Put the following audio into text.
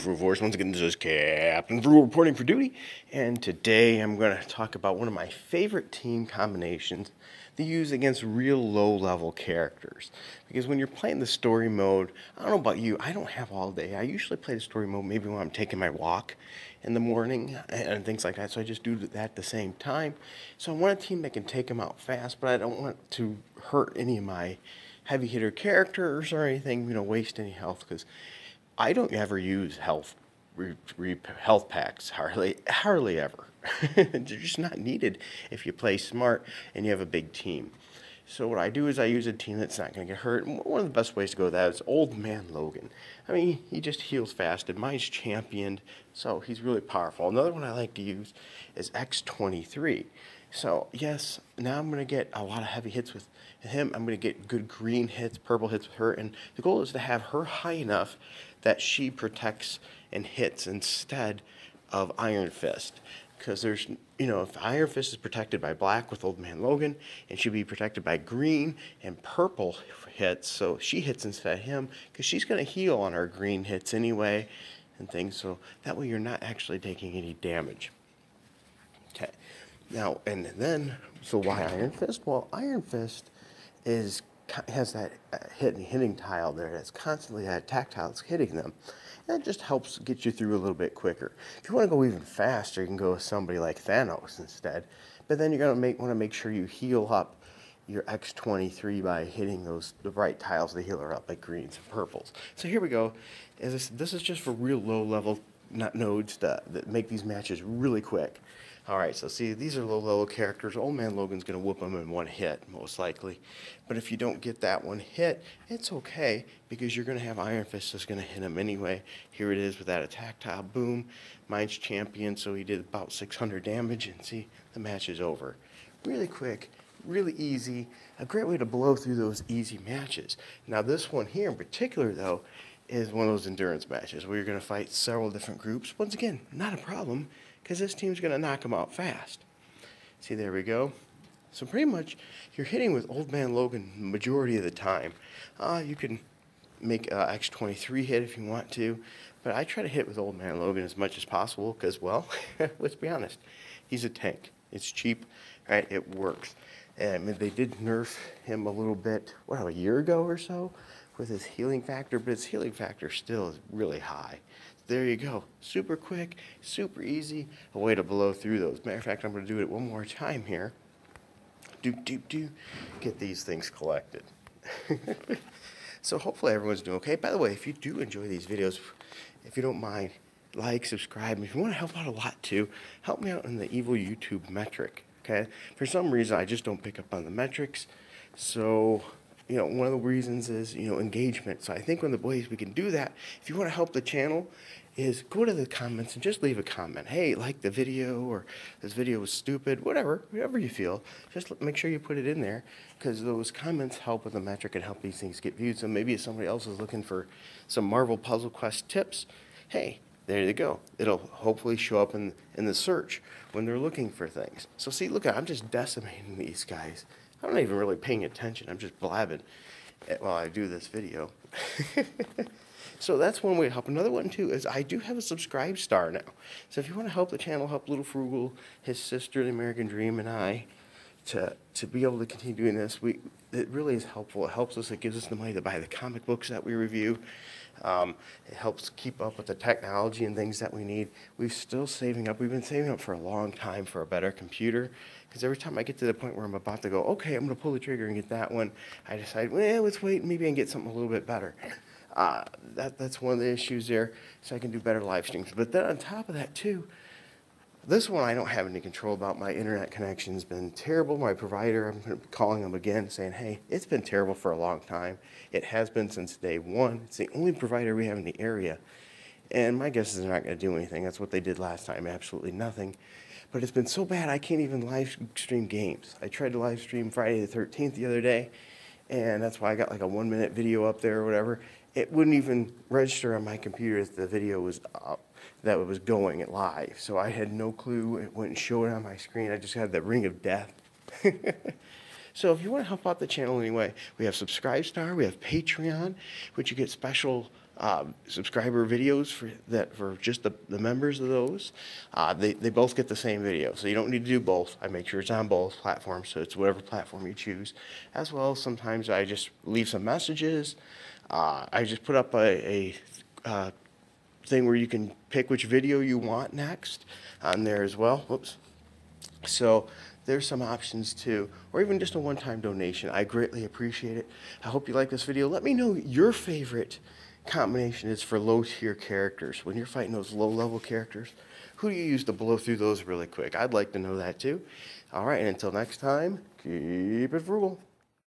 for Force. Once again, this is Captain Brew reporting for duty. And today I'm going to talk about one of my favorite team combinations to use against real low level characters. Because when you're playing the story mode, I don't know about you, I don't have all day. I usually play the story mode maybe when I'm taking my walk in the morning and things like that. So I just do that at the same time. So I want a team that can take them out fast, but I don't want to hurt any of my heavy hitter characters or anything, you know, waste any health because I don't ever use health re, re, health packs hardly hardly ever. They're just not needed if you play smart and you have a big team. So what I do is I use a team that's not going to get hurt. one of the best ways to go with that is Old Man Logan. I mean, he just heals fast, and mine's championed, so he's really powerful. Another one I like to use is X23. So yes, now I'm gonna get a lot of heavy hits with him. I'm gonna get good green hits, purple hits with her, and the goal is to have her high enough that she protects and hits instead of Iron Fist. Because there's, you know, if Iron Fist is protected by black with Old Man Logan, and she'd be protected by green and purple hits, so she hits instead of him, because she's going to heal on her green hits anyway and things, so that way you're not actually taking any damage. Okay. Now, and then, so why Iron Fist? Well, Iron Fist is has that uh, hitting, hitting tile there. that's constantly that tactile that's hitting them. And that just helps get you through a little bit quicker. If you want to go even faster, you can go with somebody like Thanos instead. But then you're going to make, want to make sure you heal up your X23 by hitting those the bright tiles the healer up, like greens and purples. So here we go. As this, this is just for real low level nodes that, that make these matches really quick. All right, so see, these are low-level characters. Old Man Logan's going to whoop them in one hit, most likely. But if you don't get that one hit, it's okay, because you're going to have Iron Fist that's going to hit him anyway. Here it is with that attack top boom. Mine's champion, so he did about 600 damage, and see, the match is over. Really quick, really easy, a great way to blow through those easy matches. Now, this one here in particular, though, is one of those endurance matches where you're going to fight several different groups. Once again, not a problem because this team's going to knock them out fast. See, there we go. So pretty much you're hitting with Old Man Logan majority of the time. Uh, you can make uh, X23 hit if you want to, but I try to hit with Old Man Logan as much as possible because, well, let's be honest, he's a tank. It's cheap, right? It works. And they did nerf him a little bit, what, a year ago or so? with his healing factor, but his healing factor still is really high. There you go. Super quick, super easy, a way to blow through those. Matter of fact, I'm going to do it one more time here. Doop, doop, doop. Get these things collected. so hopefully everyone's doing okay. By the way, if you do enjoy these videos, if you don't mind, like, subscribe. If you want to help out a lot too, help me out in the evil YouTube metric. Okay? For some reason, I just don't pick up on the metrics. So you know, one of the reasons is, you know, engagement. So I think one of the ways we can do that, if you want to help the channel, is go to the comments and just leave a comment. Hey, like the video, or this video was stupid, whatever, whatever you feel. Just make sure you put it in there because those comments help with the metric and help these things get viewed. So maybe if somebody else is looking for some Marvel Puzzle Quest tips, hey, there you go. It'll hopefully show up in, in the search when they're looking for things. So see, look, I'm just decimating these guys. I'm not even really paying attention. I'm just blabbing while I do this video. so that's one way to help. Another one, too, is I do have a subscribe star now. So if you want to help the channel, help Little Frugal, his sister, the American Dream, and I, to to be able to continue doing this, we it really is helpful. It helps us. It gives us the money to buy the comic books that we review. Um, it helps keep up with the technology and things that we need. We're still saving up. We've been saving up for a long time for a better computer. Because every time I get to the point where I'm about to go, okay, I'm going to pull the trigger and get that one, I decide, well, let's wait. Maybe I can get something a little bit better. Uh, that, that's one of the issues there, so I can do better live streams. But then on top of that, too, this one I don't have any control about. My internet connection's been terrible. My provider, I'm calling them again saying, hey, it's been terrible for a long time. It has been since day one. It's the only provider we have in the area. And my guess is they're not going to do anything. That's what they did last time, absolutely nothing. But it's been so bad I can't even live stream games. I tried to live stream Friday the 13th the other day and that's why I got like a one minute video up there or whatever. It wouldn't even register on my computer that the video was up, that it was going live. So I had no clue. It wouldn't show it on my screen. I just had the ring of death. so if you want to help out the channel anyway, we have Subscribestar, we have Patreon, which you get special um, subscriber videos for that for just the, the members of those. Uh, they, they both get the same video, so you don't need to do both. I make sure it's on both platforms, so it's whatever platform you choose. As well, sometimes I just leave some messages. Uh, I just put up a, a uh, thing where you can pick which video you want next on there as well. Whoops. So there's some options too, or even just a one-time donation. I greatly appreciate it. I hope you like this video. Let me know your favorite combination is for low tier characters. When you're fighting those low level characters, who do you use to blow through those really quick? I'd like to know that too. All right, and until next time, keep it frugal.